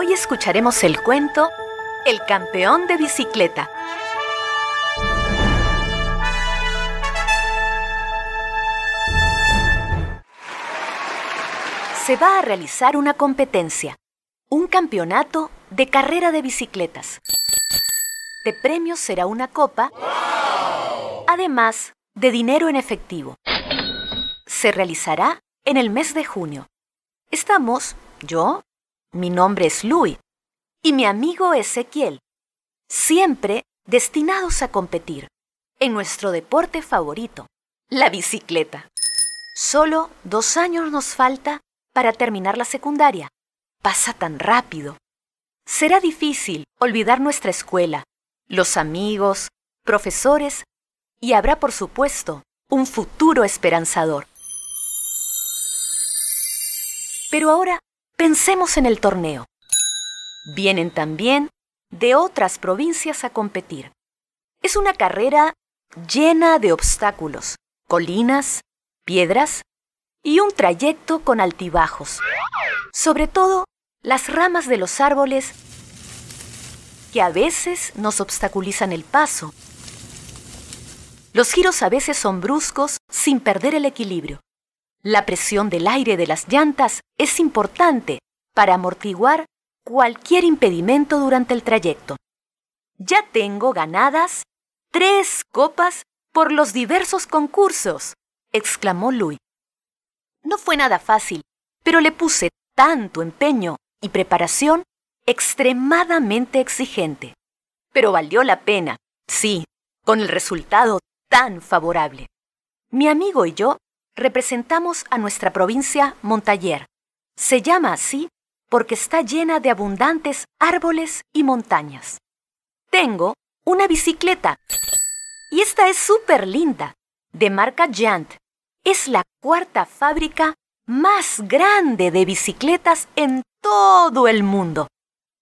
Hoy escucharemos el cuento El campeón de bicicleta. Se va a realizar una competencia, un campeonato de carrera de bicicletas. De premio será una copa, además de dinero en efectivo. Se realizará en el mes de junio. Estamos, yo, mi nombre es Louis y mi amigo Ezequiel, siempre destinados a competir en nuestro deporte favorito, la bicicleta. Solo dos años nos falta para terminar la secundaria. Pasa tan rápido. Será difícil olvidar nuestra escuela, los amigos, profesores y habrá, por supuesto, un futuro esperanzador. Pero ahora Pensemos en el torneo. Vienen también de otras provincias a competir. Es una carrera llena de obstáculos, colinas, piedras y un trayecto con altibajos. Sobre todo, las ramas de los árboles que a veces nos obstaculizan el paso. Los giros a veces son bruscos sin perder el equilibrio. La presión del aire de las llantas es importante para amortiguar cualquier impedimento durante el trayecto. Ya tengo ganadas tres copas por los diversos concursos, exclamó Luis. No fue nada fácil, pero le puse tanto empeño y preparación extremadamente exigente. Pero valió la pena, sí, con el resultado tan favorable. Mi amigo y yo representamos a nuestra provincia Montaller. Se llama así porque está llena de abundantes árboles y montañas. Tengo una bicicleta y esta es súper linda, de marca Jant. Es la cuarta fábrica más grande de bicicletas en todo el mundo.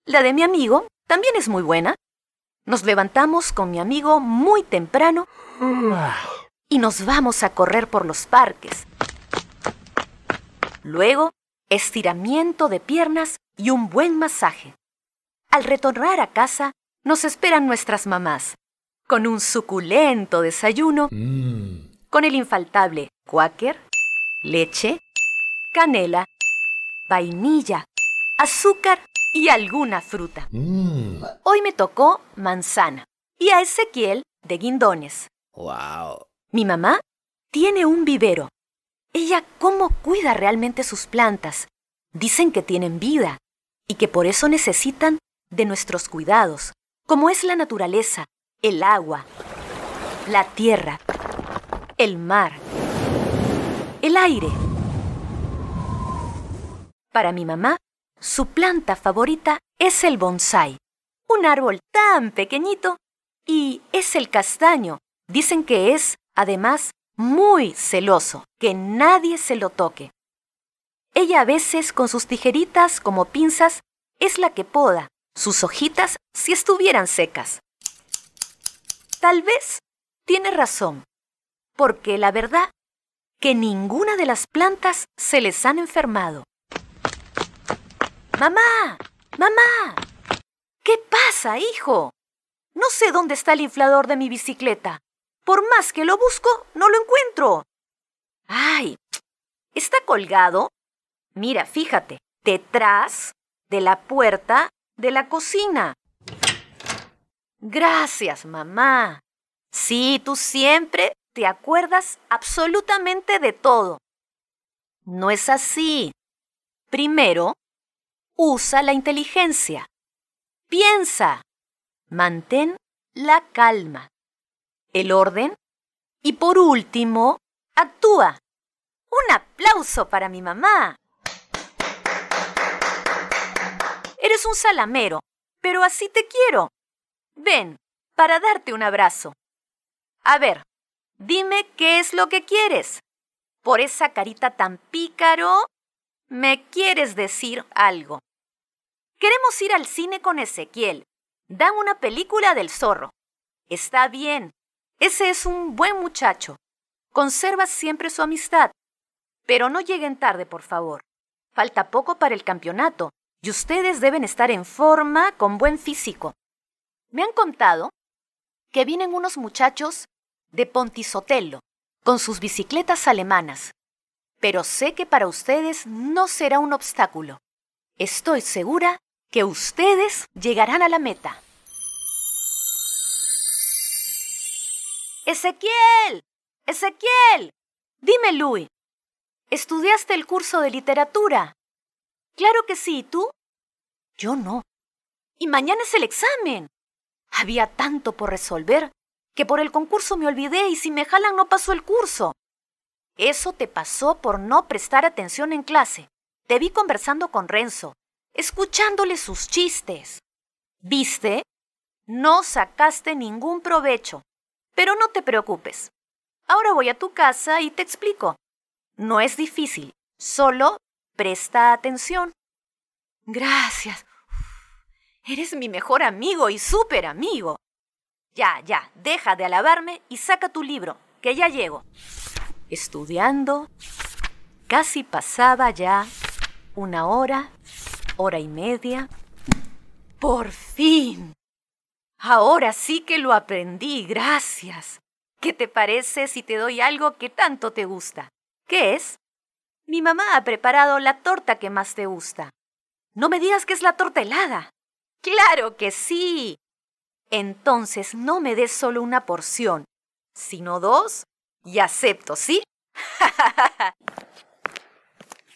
La de mi amigo también es muy buena. Nos levantamos con mi amigo muy temprano. Ah y nos vamos a correr por los parques. Luego, estiramiento de piernas y un buen masaje. Al retornar a casa, nos esperan nuestras mamás, con un suculento desayuno, mm. con el infaltable cuáquer, leche, canela, vainilla, azúcar y alguna fruta. Mm. Hoy me tocó manzana y a Ezequiel de guindones. ¡Wow! Mi mamá tiene un vivero. Ella cómo cuida realmente sus plantas. Dicen que tienen vida y que por eso necesitan de nuestros cuidados, como es la naturaleza, el agua, la tierra, el mar, el aire. Para mi mamá, su planta favorita es el bonsai, un árbol tan pequeñito, y es el castaño. Dicen que es Además, muy celoso, que nadie se lo toque. Ella a veces con sus tijeritas como pinzas es la que poda, sus hojitas si estuvieran secas. Tal vez tiene razón, porque la verdad que ninguna de las plantas se les han enfermado. ¡Mamá! ¡Mamá! ¿Qué pasa, hijo? No sé dónde está el inflador de mi bicicleta. Por más que lo busco, no lo encuentro. Ay, está colgado. Mira, fíjate, detrás de la puerta de la cocina. Gracias, mamá. Sí, tú siempre te acuerdas absolutamente de todo. No es así. Primero, usa la inteligencia. Piensa. Mantén la calma el orden y por último, actúa. Un aplauso para mi mamá. Eres un salamero, pero así te quiero. Ven, para darte un abrazo. A ver, dime qué es lo que quieres. Por esa carita tan pícaro, me quieres decir algo. Queremos ir al cine con Ezequiel. Dan una película del zorro. Está bien, ese es un buen muchacho. Conserva siempre su amistad. Pero no lleguen tarde, por favor. Falta poco para el campeonato y ustedes deben estar en forma, con buen físico. Me han contado que vienen unos muchachos de Pontisotelo con sus bicicletas alemanas, pero sé que para ustedes no será un obstáculo. Estoy segura que ustedes llegarán a la meta. Ezequiel, Ezequiel, dime, Louis, ¿estudiaste el curso de literatura? Claro que sí, ¿y tú? Yo no. Y mañana es el examen. Había tanto por resolver que por el concurso me olvidé y si me jalan no pasó el curso. Eso te pasó por no prestar atención en clase. Te vi conversando con Renzo, escuchándole sus chistes. ¿Viste? No sacaste ningún provecho. Pero no te preocupes. Ahora voy a tu casa y te explico. No es difícil, solo presta atención. Gracias. eres mi mejor amigo y súper amigo. Ya, ya, deja de alabarme y saca tu libro, que ya llego. Estudiando, casi pasaba ya una hora, hora y media. Por fin. Ahora sí que lo aprendí, gracias. ¿Qué te parece si te doy algo que tanto te gusta? ¿Qué es? Mi mamá ha preparado la torta que más te gusta. No me digas que es la torta helada. Claro que sí. Entonces no me des solo una porción, sino dos y acepto, ¿sí?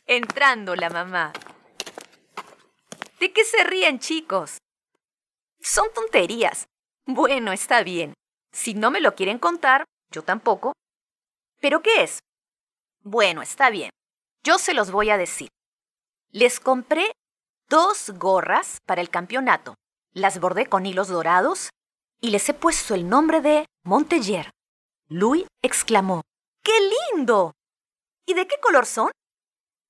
Entrando la mamá. ¿De qué se ríen, chicos? Son tonterías. Bueno, está bien. Si no me lo quieren contar, yo tampoco. ¿Pero qué es? Bueno, está bien. Yo se los voy a decir. Les compré dos gorras para el campeonato. Las bordé con hilos dorados y les he puesto el nombre de Monteller. Louis exclamó, ¡Qué lindo! ¿Y de qué color son?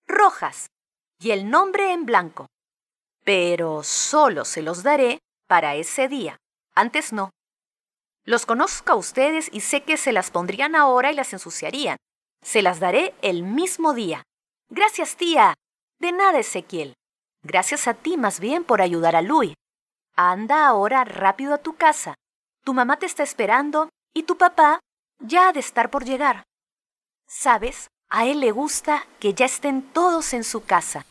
Rojas y el nombre en blanco. Pero solo se los daré para ese día. Antes no. Los conozco a ustedes y sé que se las pondrían ahora y las ensuciarían. Se las daré el mismo día. Gracias, tía. De nada, Ezequiel. Gracias a ti más bien por ayudar a Luis. Anda ahora rápido a tu casa. Tu mamá te está esperando y tu papá ya ha de estar por llegar. Sabes, a él le gusta que ya estén todos en su casa.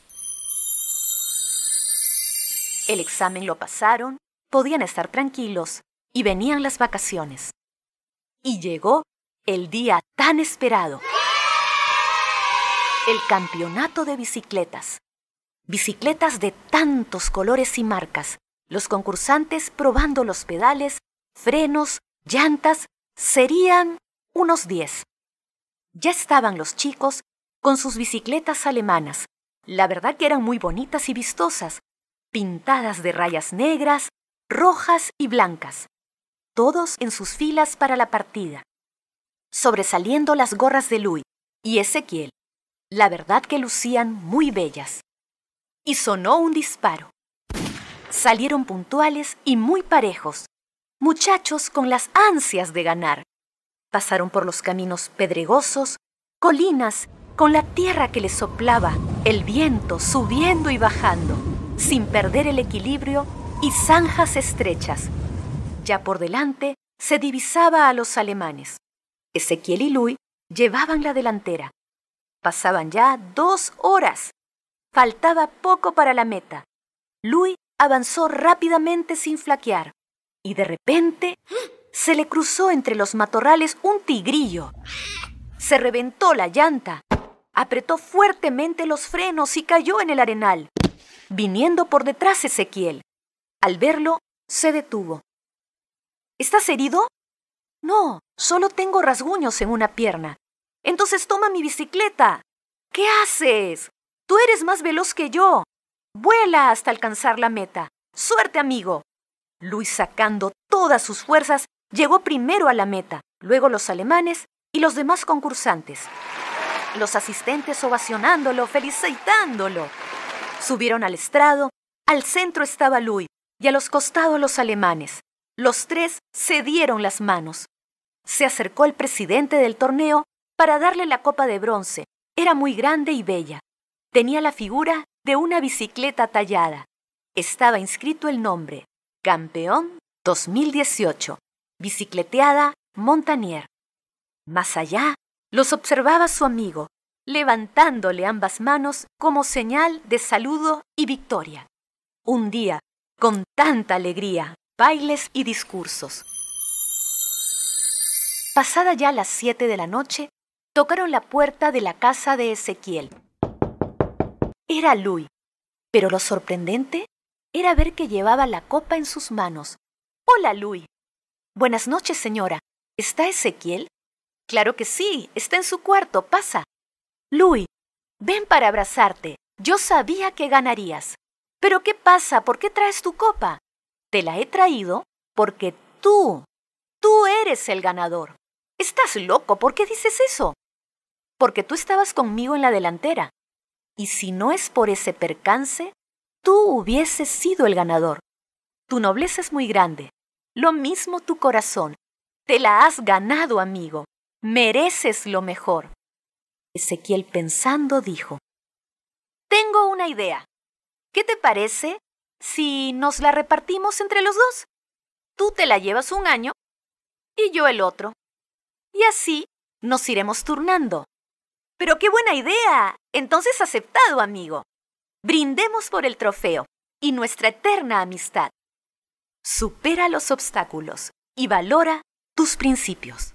El examen lo pasaron podían estar tranquilos y venían las vacaciones. Y llegó el día tan esperado. El campeonato de bicicletas. Bicicletas de tantos colores y marcas, los concursantes probando los pedales, frenos, llantas, serían unos diez. Ya estaban los chicos con sus bicicletas alemanas. La verdad que eran muy bonitas y vistosas, pintadas de rayas negras, rojas y blancas, todos en sus filas para la partida. Sobresaliendo las gorras de Luis y Ezequiel, la verdad que lucían muy bellas. Y sonó un disparo. Salieron puntuales y muy parejos, muchachos con las ansias de ganar. Pasaron por los caminos pedregosos, colinas, con la tierra que les soplaba, el viento subiendo y bajando, sin perder el equilibrio y zanjas estrechas. Ya por delante se divisaba a los alemanes. Ezequiel y Luis llevaban la delantera. Pasaban ya dos horas. Faltaba poco para la meta. Luis avanzó rápidamente sin flaquear y de repente se le cruzó entre los matorrales un tigrillo. Se reventó la llanta, apretó fuertemente los frenos y cayó en el arenal, viniendo por detrás Ezequiel. Al verlo, se detuvo. ¿Estás herido? No, solo tengo rasguños en una pierna. Entonces toma mi bicicleta. ¿Qué haces? Tú eres más veloz que yo. Vuela hasta alcanzar la meta. Suerte, amigo. Luis, sacando todas sus fuerzas, llegó primero a la meta, luego los alemanes y los demás concursantes. Los asistentes ovacionándolo, felicitándolo. Subieron al estrado. Al centro estaba Luis, y a los costados los alemanes. Los tres se dieron las manos. Se acercó el presidente del torneo para darle la copa de bronce. Era muy grande y bella. Tenía la figura de una bicicleta tallada. Estaba inscrito el nombre, Campeón 2018, bicicleteada Montanier. Más allá, los observaba su amigo, levantándole ambas manos como señal de saludo y victoria. Un día, con tanta alegría, bailes y discursos. Pasada ya las siete de la noche, tocaron la puerta de la casa de Ezequiel. Era Luis, pero lo sorprendente era ver que llevaba la copa en sus manos. Hola, Luis. Buenas noches, señora. ¿Está Ezequiel? Claro que sí, está en su cuarto, pasa. Luis, ven para abrazarte. Yo sabía que ganarías. ¿Pero qué pasa? ¿Por qué traes tu copa? Te la he traído porque tú, tú eres el ganador. ¿Estás loco? ¿Por qué dices eso? Porque tú estabas conmigo en la delantera. Y si no es por ese percance, tú hubieses sido el ganador. Tu nobleza es muy grande. Lo mismo tu corazón. Te la has ganado, amigo. Mereces lo mejor. Ezequiel pensando dijo, Tengo una idea. ¿Qué te parece si nos la repartimos entre los dos? Tú te la llevas un año y yo el otro. Y así nos iremos turnando. Pero qué buena idea. Entonces aceptado, amigo. Brindemos por el trofeo y nuestra eterna amistad. Supera los obstáculos y valora tus principios.